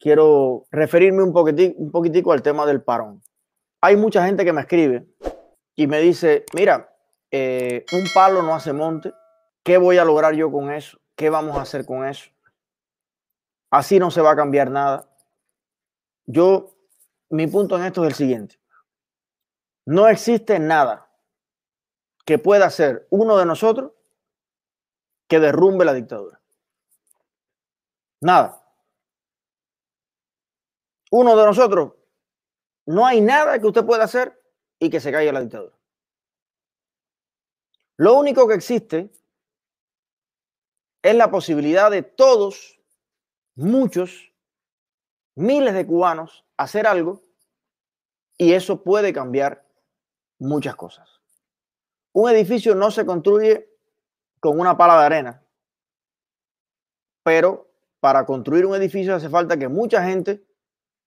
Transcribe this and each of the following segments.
quiero referirme un poquitico, al tema del parón. Hay mucha gente que me escribe y me dice, mira, eh, un palo no hace monte, ¿qué voy a lograr yo con eso? ¿Qué vamos a hacer con eso? Así no se va a cambiar nada. Yo, mi punto en esto es el siguiente. No existe nada que pueda hacer uno de nosotros que derrumbe la dictadura. Nada uno de nosotros, no hay nada que usted pueda hacer y que se caiga la dictadura. Lo único que existe es la posibilidad de todos, muchos, miles de cubanos hacer algo y eso puede cambiar muchas cosas. Un edificio no se construye con una pala de arena, pero para construir un edificio hace falta que mucha gente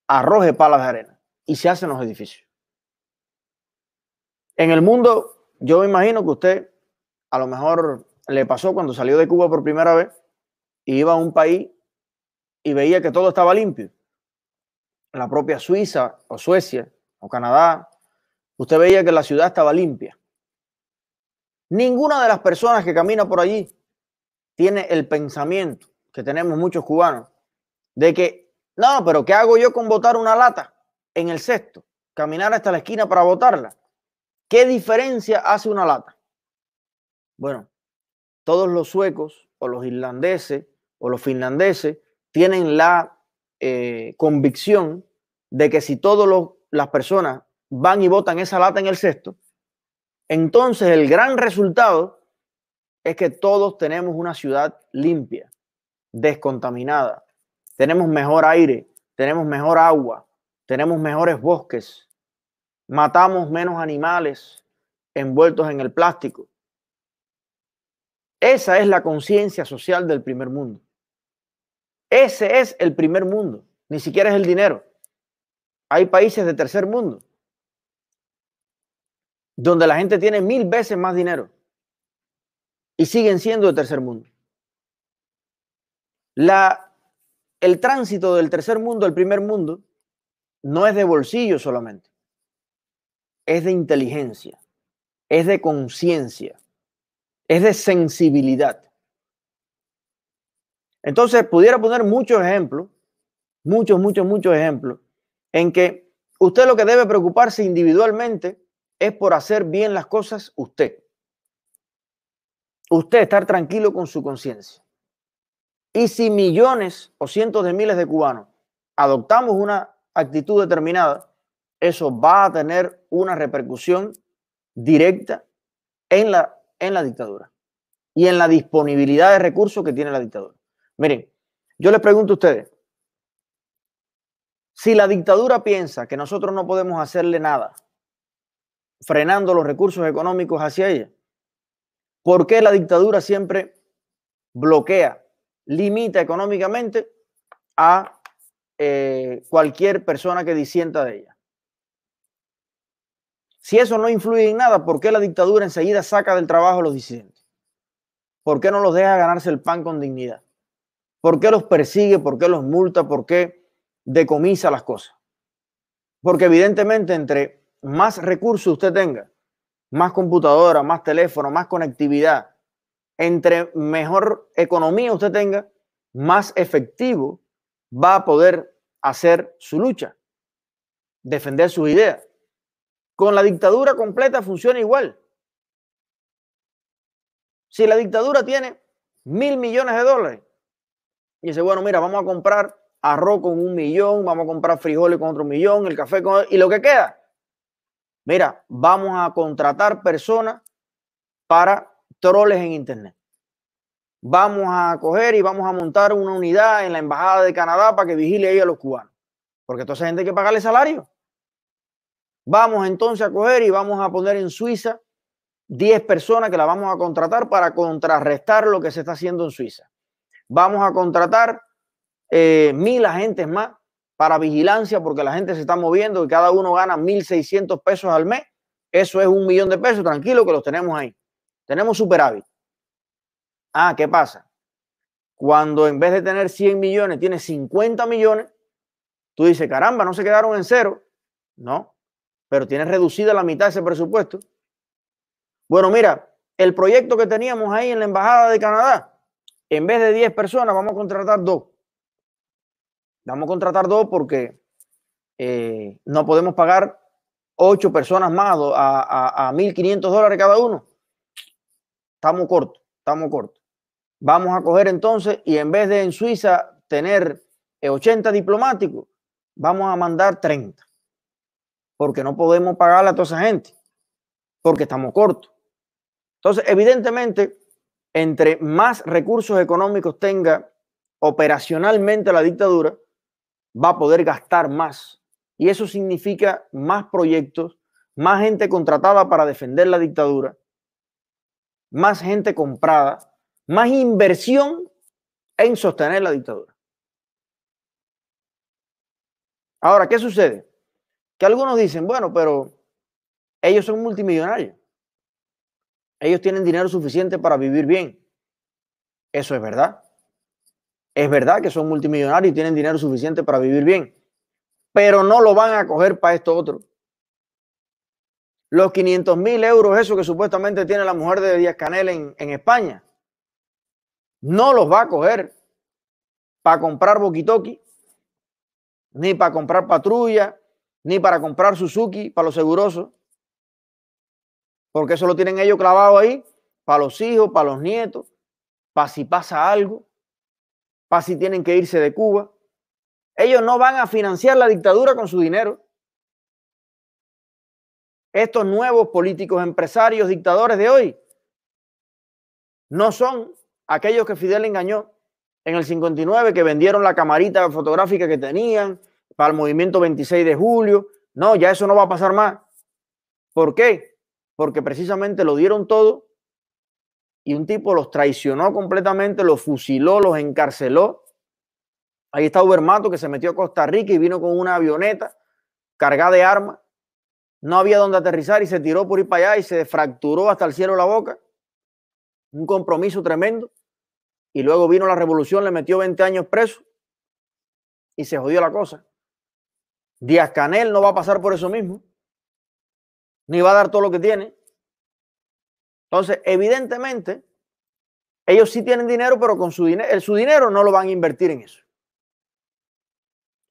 arroje palas de arena y se hacen los edificios. En el mundo, yo me imagino que usted a lo mejor le pasó cuando salió de Cuba por primera vez y iba a un país y veía que todo estaba limpio. La propia Suiza o Suecia o Canadá, usted veía que la ciudad estaba limpia. Ninguna de las personas que camina por allí tiene el pensamiento que tenemos muchos cubanos de que no, pero ¿qué hago yo con botar una lata en el cesto? Caminar hasta la esquina para botarla. ¿Qué diferencia hace una lata? Bueno, todos los suecos o los irlandeses o los finlandeses tienen la eh, convicción de que si todas las personas van y botan esa lata en el cesto, entonces el gran resultado es que todos tenemos una ciudad limpia, descontaminada, tenemos mejor aire, tenemos mejor agua, tenemos mejores bosques, matamos menos animales envueltos en el plástico. Esa es la conciencia social del primer mundo. Ese es el primer mundo, ni siquiera es el dinero. Hay países de tercer mundo donde la gente tiene mil veces más dinero y siguen siendo de tercer mundo. La el tránsito del tercer mundo al primer mundo no es de bolsillo solamente, es de inteligencia, es de conciencia, es de sensibilidad. Entonces, pudiera poner muchos ejemplos, muchos, muchos, muchos ejemplos, en que usted lo que debe preocuparse individualmente es por hacer bien las cosas usted. Usted estar tranquilo con su conciencia. Y si millones o cientos de miles de cubanos adoptamos una actitud determinada, eso va a tener una repercusión directa en la, en la dictadura y en la disponibilidad de recursos que tiene la dictadura. Miren, yo les pregunto a ustedes, si la dictadura piensa que nosotros no podemos hacerle nada frenando los recursos económicos hacia ella, ¿por qué la dictadura siempre bloquea limita económicamente a eh, cualquier persona que disienta de ella. Si eso no influye en nada, ¿por qué la dictadura enseguida saca del trabajo a los disidentes? ¿Por qué no los deja ganarse el pan con dignidad? ¿Por qué los persigue? ¿Por qué los multa? ¿Por qué decomisa las cosas? Porque evidentemente entre más recursos usted tenga, más computadora, más teléfono, más conectividad, entre mejor economía usted tenga, más efectivo va a poder hacer su lucha, defender sus ideas. Con la dictadura completa funciona igual. Si la dictadura tiene mil millones de dólares y dice, bueno, mira, vamos a comprar arroz con un millón, vamos a comprar frijoles con otro millón, el café con... y lo que queda. Mira, vamos a contratar personas para troles en Internet. Vamos a coger y vamos a montar una unidad en la Embajada de Canadá para que vigile ahí a los cubanos. Porque entonces hay gente que pagarle salario. Vamos entonces a coger y vamos a poner en Suiza 10 personas que la vamos a contratar para contrarrestar lo que se está haciendo en Suiza. Vamos a contratar eh, mil agentes más para vigilancia porque la gente se está moviendo y cada uno gana 1.600 pesos al mes. Eso es un millón de pesos, tranquilo que los tenemos ahí. Tenemos superávit. Ah, ¿qué pasa? Cuando en vez de tener 100 millones, tienes 50 millones, tú dices, caramba, no se quedaron en cero. No, pero tienes reducida la mitad de ese presupuesto. Bueno, mira, el proyecto que teníamos ahí en la Embajada de Canadá, en vez de 10 personas, vamos a contratar dos. Vamos a contratar dos porque eh, no podemos pagar 8 personas más a 1.500 dólares cada uno estamos cortos, estamos cortos. Vamos a coger entonces y en vez de en Suiza tener 80 eh, diplomáticos, vamos a mandar 30. Porque no podemos pagar a toda esa gente, porque estamos cortos. Entonces, evidentemente, entre más recursos económicos tenga operacionalmente la dictadura, va a poder gastar más. Y eso significa más proyectos, más gente contratada para defender la dictadura, más gente comprada, más inversión en sostener la dictadura. Ahora, ¿qué sucede? Que algunos dicen, bueno, pero ellos son multimillonarios. Ellos tienen dinero suficiente para vivir bien. Eso es verdad. Es verdad que son multimillonarios y tienen dinero suficiente para vivir bien. Pero no lo van a coger para esto otro los 500 mil euros, eso que supuestamente tiene la mujer de Díaz Canel en, España, no los va a coger para comprar boquitoki, ni para comprar patrulla, ni para comprar Suzuki para los segurosos, porque eso lo tienen ellos clavado ahí para los hijos, para los nietos, para si pasa algo, para si tienen que irse de Cuba. Ellos no van a financiar la dictadura con su dinero. Estos nuevos políticos, empresarios, dictadores de hoy no son aquellos que Fidel engañó en el 59, que vendieron la camarita fotográfica que tenían para el movimiento 26 de julio. No, ya eso no va a pasar más. ¿Por qué? Porque precisamente lo dieron todo y un tipo los traicionó completamente, los fusiló, los encarceló. Ahí está Ubermato que se metió a Costa Rica y vino con una avioneta cargada de armas no había dónde aterrizar y se tiró por ir para allá y se fracturó hasta el cielo la boca. Un compromiso tremendo. Y luego vino la revolución, le metió 20 años preso y se jodió la cosa. Díaz Canel no va a pasar por eso mismo, ni va a dar todo lo que tiene. Entonces, evidentemente, ellos sí tienen dinero, pero con su, dinero, su dinero no lo van a invertir en eso.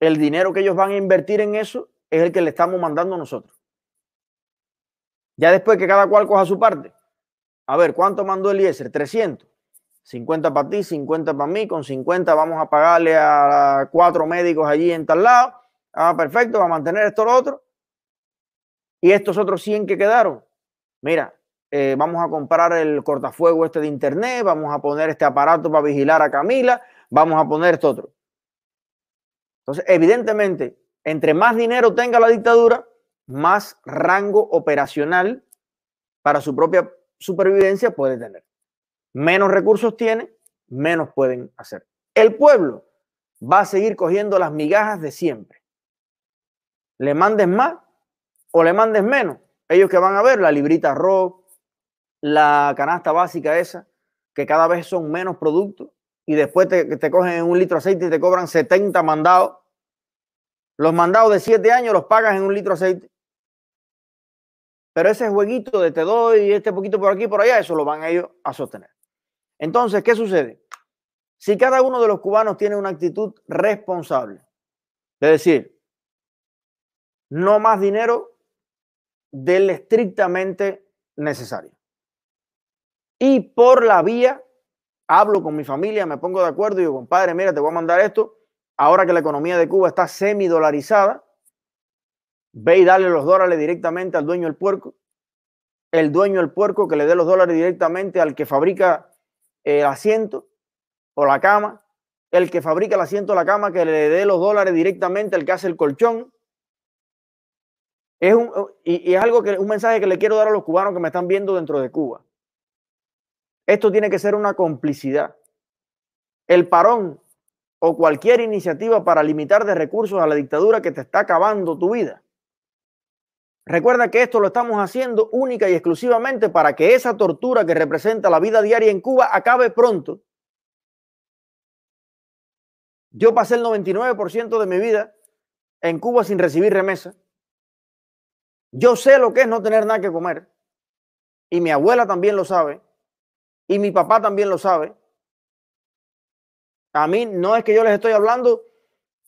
El dinero que ellos van a invertir en eso es el que le estamos mandando nosotros. Ya después que cada cual coja su parte. A ver, ¿cuánto mandó Eliezer? 300. 50 para ti, 50 para mí. Con 50 vamos a pagarle a cuatro médicos allí en tal lado. Ah, perfecto, va a mantener esto lo otro. Y estos otros 100 que quedaron. Mira, eh, vamos a comprar el cortafuego este de internet, vamos a poner este aparato para vigilar a Camila, vamos a poner esto otro. Entonces, evidentemente, entre más dinero tenga la dictadura, más rango operacional para su propia supervivencia puede tener. Menos recursos tiene, menos pueden hacer. El pueblo va a seguir cogiendo las migajas de siempre. Le mandes más o le mandes menos. Ellos que van a ver la librita arroz, la canasta básica esa, que cada vez son menos productos, y después te, te cogen un litro de aceite y te cobran 70 mandados. Los mandados de 7 años los pagas en un litro de aceite. Pero ese jueguito de te doy este poquito por aquí, por allá, eso lo van ellos a sostener. Entonces, ¿qué sucede? Si cada uno de los cubanos tiene una actitud responsable, es decir, no más dinero del estrictamente necesario. Y por la vía, hablo con mi familia, me pongo de acuerdo y digo, compadre, mira, te voy a mandar esto. Ahora que la economía de Cuba está semidolarizada, Ve y dale los dólares directamente al dueño del puerco. El dueño del puerco que le dé los dólares directamente al que fabrica eh, el asiento o la cama. El que fabrica el asiento o la cama que le dé los dólares directamente al que hace el colchón. Es un, y, es algo que un mensaje que le quiero dar a los cubanos que me están viendo dentro de Cuba. Esto tiene que ser una complicidad. El parón o cualquier iniciativa para limitar de recursos a la dictadura que te está acabando tu vida Recuerda que esto lo estamos haciendo única y exclusivamente para que esa tortura que representa la vida diaria en Cuba acabe pronto. Yo pasé el 99% de mi vida en Cuba sin recibir remesa. Yo sé lo que es no tener nada que comer. Y mi abuela también lo sabe. Y mi papá también lo sabe. A mí no es que yo les estoy hablando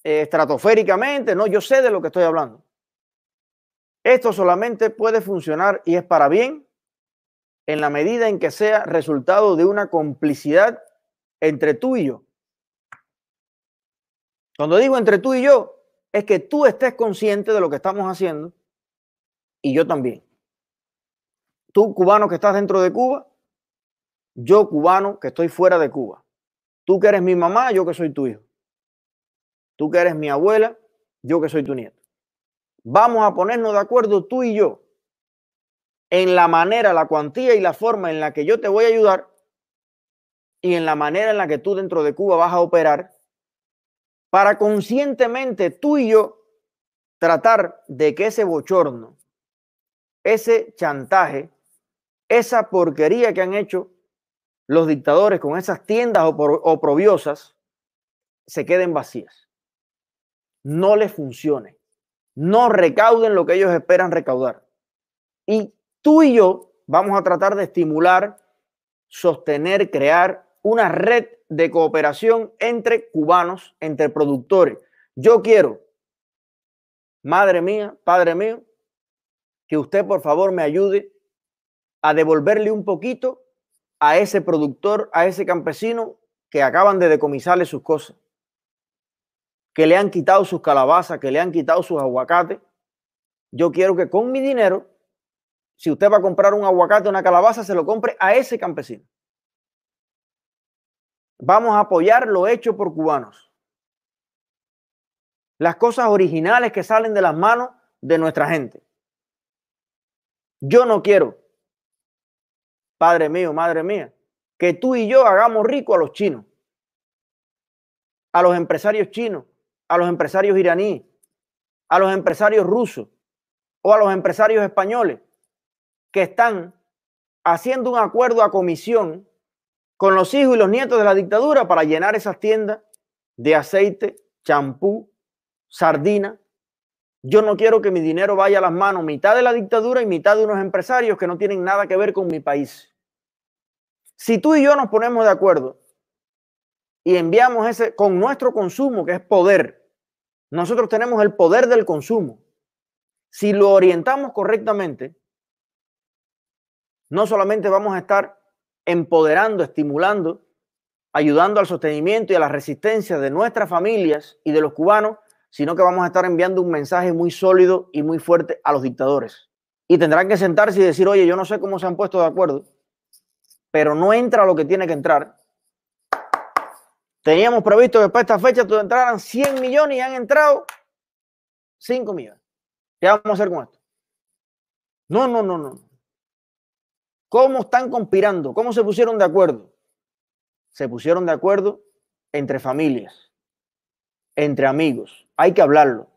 eh, estratosféricamente, no, yo sé de lo que estoy hablando. Esto solamente puede funcionar y es para bien en la medida en que sea resultado de una complicidad entre tú y yo. Cuando digo entre tú y yo, es que tú estés consciente de lo que estamos haciendo y yo también. Tú cubano que estás dentro de Cuba, yo cubano que estoy fuera de Cuba. Tú que eres mi mamá, yo que soy tu hijo. Tú que eres mi abuela, yo que soy tu nieto vamos a ponernos de acuerdo tú y yo en la manera, la cuantía y la forma en la que yo te voy a ayudar y en la manera en la que tú dentro de Cuba vas a operar para conscientemente tú y yo tratar de que ese bochorno, ese chantaje, esa porquería que han hecho los dictadores con esas tiendas oprobiosas se queden vacías. No les funcione no recauden lo que ellos esperan recaudar. Y tú y yo vamos a tratar de estimular, sostener, crear una red de cooperación entre cubanos, entre productores. Yo quiero, madre mía, padre mío, que usted por favor me ayude a devolverle un poquito a ese productor, a ese campesino que acaban de decomisarle sus cosas que le han quitado sus calabazas, que le han quitado sus aguacates. Yo quiero que con mi dinero, si usted va a comprar un aguacate, una calabaza, se lo compre a ese campesino. Vamos a apoyar lo hecho por cubanos. Las cosas originales que salen de las manos de nuestra gente. Yo no quiero, padre mío, madre mía, que tú y yo hagamos rico a los chinos, a los empresarios chinos, a los empresarios iraníes, a los empresarios rusos o a los empresarios españoles que están haciendo un acuerdo a comisión con los hijos y los nietos de la dictadura para llenar esas tiendas de aceite, champú, sardina. Yo no quiero que mi dinero vaya a las manos mitad de la dictadura y mitad de unos empresarios que no tienen nada que ver con mi país. Si tú y yo nos ponemos de acuerdo y enviamos ese con nuestro consumo, que es poder. Nosotros tenemos el poder del consumo. Si lo orientamos correctamente, no solamente vamos a estar empoderando, estimulando, ayudando al sostenimiento y a la resistencia de nuestras familias y de los cubanos, sino que vamos a estar enviando un mensaje muy sólido y muy fuerte a los dictadores. Y tendrán que sentarse y decir, oye, yo no sé cómo se han puesto de acuerdo, pero no entra lo que tiene que entrar Teníamos previsto que para esta fecha entraran 100 millones y han entrado 5 millones. ¿Qué vamos a hacer con esto? No, no, no, no. ¿Cómo están conspirando? ¿Cómo se pusieron de acuerdo? Se pusieron de acuerdo entre familias, entre amigos. Hay que hablarlo.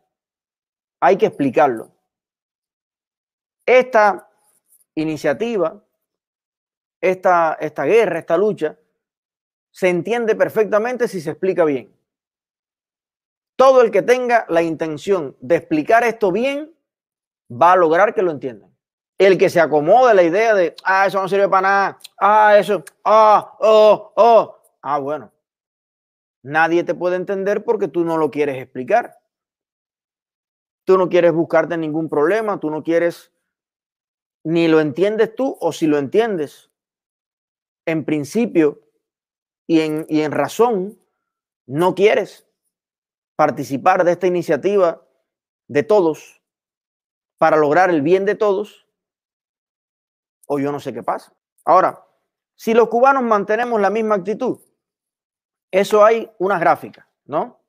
Hay que explicarlo. Esta iniciativa, esta, esta guerra, esta lucha, se entiende perfectamente si se explica bien. Todo el que tenga la intención de explicar esto bien va a lograr que lo entiendan. El que se acomode la idea de, ah, eso no sirve para nada, ah, eso, ah, oh, oh, ah, bueno, nadie te puede entender porque tú no lo quieres explicar. Tú no quieres buscarte ningún problema, tú no quieres, ni lo entiendes tú o si lo entiendes. En principio, y en, y en razón no quieres participar de esta iniciativa de todos para lograr el bien de todos, o yo no sé qué pasa. Ahora, si los cubanos mantenemos la misma actitud, eso hay una gráfica ¿no?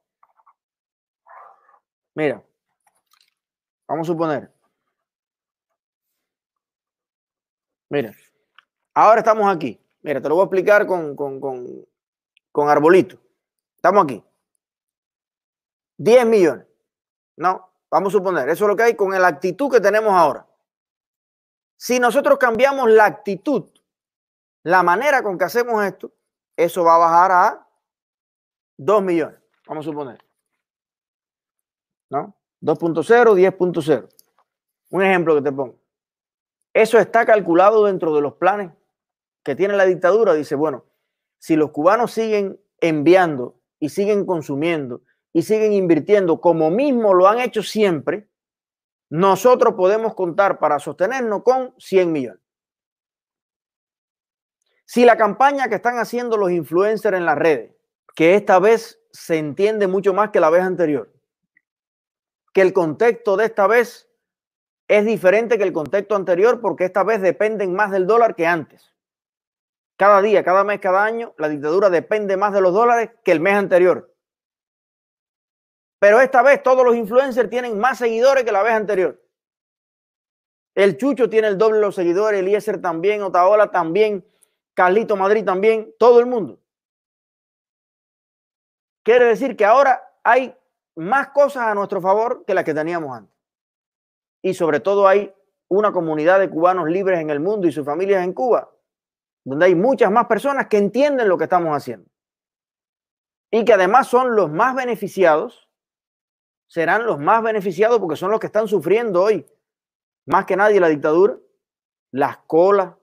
Mira, vamos a suponer. Mira, ahora estamos aquí. Mira, te lo voy a explicar con, con, con, con arbolito. Estamos aquí. 10 millones. No, vamos a suponer, eso es lo que hay con la actitud que tenemos ahora. Si nosotros cambiamos la actitud, la manera con que hacemos esto, eso va a bajar a 2 millones, vamos a suponer. ¿No? 2.0, 10.0. Un ejemplo que te pongo. Eso está calculado dentro de los planes que tiene la dictadura dice, bueno, si los cubanos siguen enviando y siguen consumiendo y siguen invirtiendo como mismo lo han hecho siempre, nosotros podemos contar para sostenernos con 100 millones. Si la campaña que están haciendo los influencers en las redes, que esta vez se entiende mucho más que la vez anterior, que el contexto de esta vez es diferente que el contexto anterior porque esta vez dependen más del dólar que antes. Cada día, cada mes, cada año, la dictadura depende más de los dólares que el mes anterior. Pero esta vez todos los influencers tienen más seguidores que la vez anterior. El Chucho tiene el doble de los seguidores, Eliezer también, Otaola también, Carlito Madrid también, todo el mundo. Quiere decir que ahora hay más cosas a nuestro favor que las que teníamos antes. Y sobre todo hay una comunidad de cubanos libres en el mundo y sus familias en Cuba donde hay muchas más personas que entienden lo que estamos haciendo y que además son los más beneficiados, serán los más beneficiados porque son los que están sufriendo hoy, más que nadie la dictadura, las colas,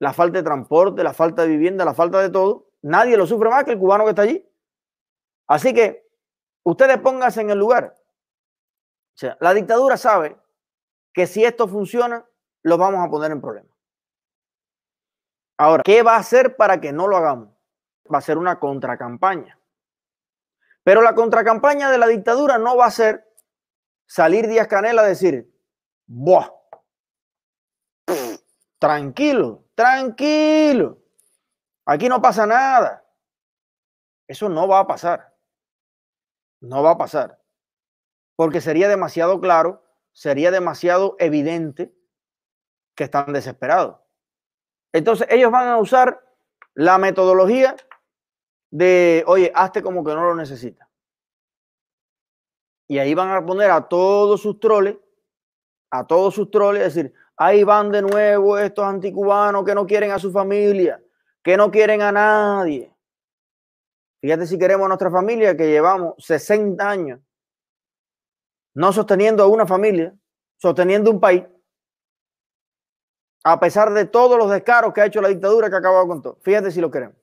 la falta de transporte, la falta de vivienda, la falta de todo. Nadie lo sufre más que el cubano que está allí. Así que ustedes pónganse en el lugar. O sea, la dictadura sabe que si esto funciona, los vamos a poner en problemas. Ahora, ¿qué va a hacer para que no lo hagamos? Va a ser una contracampaña. Pero la contracampaña de la dictadura no va a ser salir Díaz Canela a decir, ¡buah! tranquilo, tranquilo. Aquí no pasa nada. Eso no va a pasar. No va a pasar. Porque sería demasiado claro, sería demasiado evidente que están desesperados. Entonces ellos van a usar la metodología de, oye, hazte como que no lo necesita Y ahí van a poner a todos sus troles, a todos sus troles, decir, ahí van de nuevo estos anticubanos que no quieren a su familia, que no quieren a nadie. Fíjate si queremos a nuestra familia que llevamos 60 años no sosteniendo a una familia, sosteniendo un país a pesar de todos los descaros que ha hecho la dictadura que ha acabado con todo. Fíjate si lo queremos.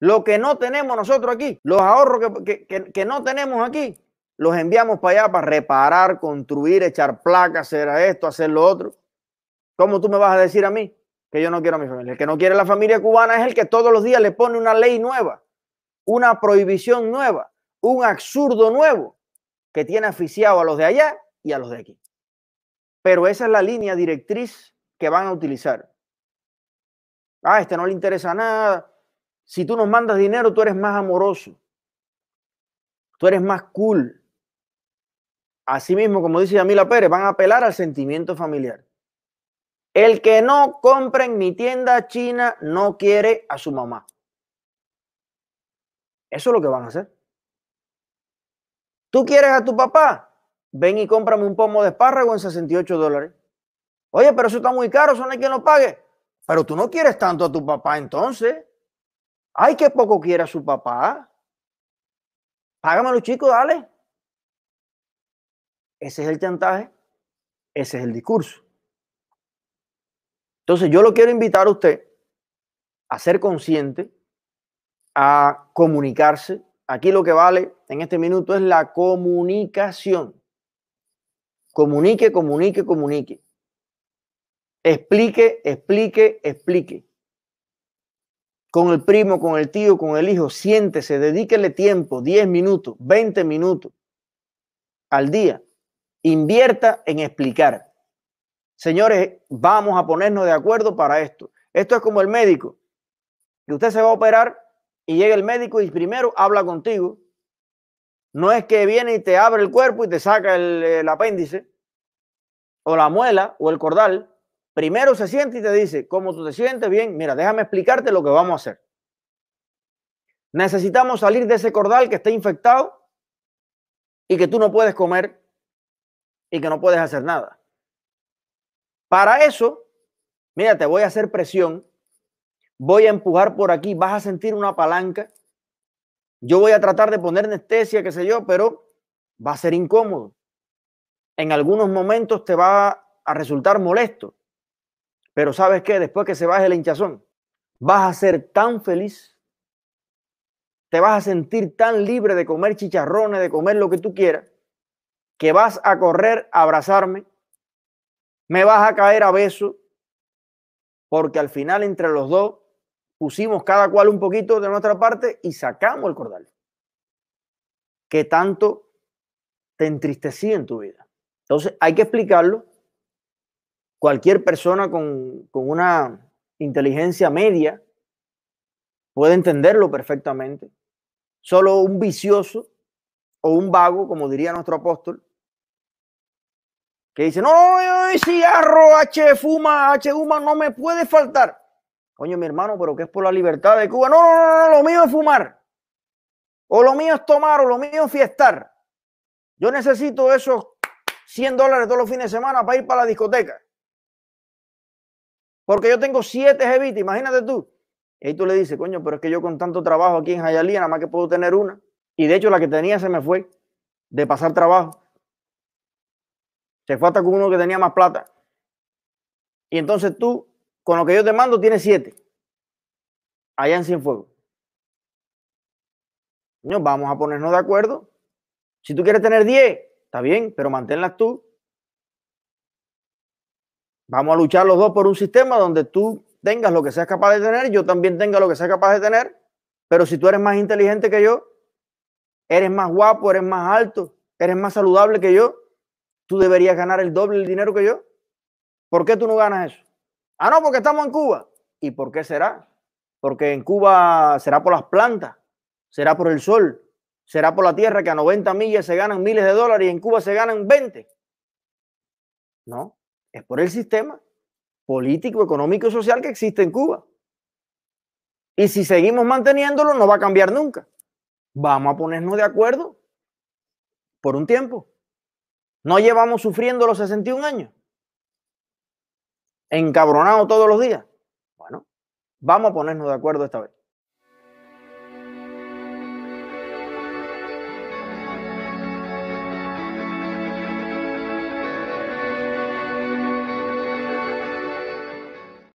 Lo que no tenemos nosotros aquí, los ahorros que, no tenemos aquí, los enviamos para allá para reparar, construir, echar placas, hacer esto, hacer lo otro. ¿Cómo tú me vas a decir a mí que yo no quiero a mi familia? El que no quiere la familia cubana es el que todos los días le pone una ley nueva, una prohibición nueva, un absurdo nuevo que tiene aficiado a los de allá y a los de aquí. Pero esa es la línea directriz que van a utilizar. Ah, este no le interesa nada. Si tú nos mandas dinero, tú eres más amoroso. Tú eres más cool. Asimismo, como dice Yamila Pérez, van a apelar al sentimiento familiar. El que no compre en mi tienda china no quiere a su mamá. Eso es lo que van a hacer. ¿Tú quieres a tu papá? ven y cómprame un pomo de espárrago en 68 dólares. Oye, pero eso está muy caro, ¿Son no quien lo pague. Pero tú no quieres tanto a tu papá entonces. Ay, que poco quiere a su papá. Págamelo, chicos, dale. Ese es el chantaje, ese es el discurso. Entonces yo lo quiero invitar a usted a ser consciente, a comunicarse. Aquí lo que vale en este minuto es la comunicación. Comunique, comunique, comunique. Explique, explique, explique. Con el primo, con el tío, con el hijo, siéntese, dedíquele tiempo, 10 minutos, 20 minutos al día. Invierta en explicar. Señores, vamos a ponernos de acuerdo para esto. Esto es como el médico. usted se va a operar y llega el médico y primero habla contigo no es que viene y te abre el cuerpo y te saca el, apéndice o la muela o el cordal. Primero se siente y te dice, ¿cómo tú te sientes? Bien, mira, déjame explicarte lo que vamos a hacer. Necesitamos salir de ese cordal que está infectado y que tú no puedes comer y que no puedes hacer nada. Para eso, mira, te voy a hacer presión, voy a empujar por aquí, vas a sentir una palanca yo voy a tratar de poner anestesia, qué sé yo, pero va a ser incómodo. En algunos momentos te va a resultar molesto. Pero sabes qué, después que se baje la hinchazón, vas a ser tan feliz, te vas a sentir tan libre de comer chicharrones, de comer lo que tú quieras, que vas a correr a abrazarme, me vas a caer a beso, porque al final entre los dos pusimos cada cual un poquito de nuestra parte y sacamos el cordal que tanto te entristecía en tu vida. Entonces hay que explicarlo. Cualquier persona con, con una inteligencia media puede entenderlo perfectamente. Solo un vicioso o un vago, como diría nuestro apóstol, que dice, no, si arro, H fuma, H huma, no me puede faltar. Coño, mi hermano, pero que es por la libertad de Cuba. No, no, no, no, lo mío es fumar. O lo mío es tomar, o lo mío es fiestar. Yo necesito esos 100 dólares todos los fines de semana para ir para la discoteca. Porque yo tengo siete jevitas, imagínate tú. Y ahí tú le dices, coño, pero es que yo con tanto trabajo aquí en Jayalía, nada más que puedo tener una. Y de hecho la que tenía se me fue de pasar trabajo. Se fue hasta con uno que tenía más plata. Y entonces tú con lo que yo te mando tiene siete. Allá en Cienfuegos. No, vamos a ponernos de acuerdo. Si tú quieres tener 10, está bien, pero manténlas tú. Vamos a luchar los dos por un sistema donde tú tengas lo que seas capaz de tener, yo también tenga lo que sea capaz de tener, pero si tú eres más inteligente que yo, eres más guapo, eres más alto, eres más saludable que yo, tú deberías ganar el doble del dinero que yo. ¿Por qué tú no ganas eso? Ah, no, porque estamos en Cuba. ¿Y por qué será? Porque en Cuba será por las plantas, será por el sol, será por la tierra que a 90 millas se ganan miles de dólares y en Cuba se ganan 20. No, es por el sistema político, económico y social que existe en Cuba. Y si seguimos manteniéndolo, no va a cambiar nunca. Vamos a ponernos de acuerdo por un tiempo. No llevamos sufriendo los 61 años encabronado todos los días. Bueno, vamos a ponernos de acuerdo esta vez.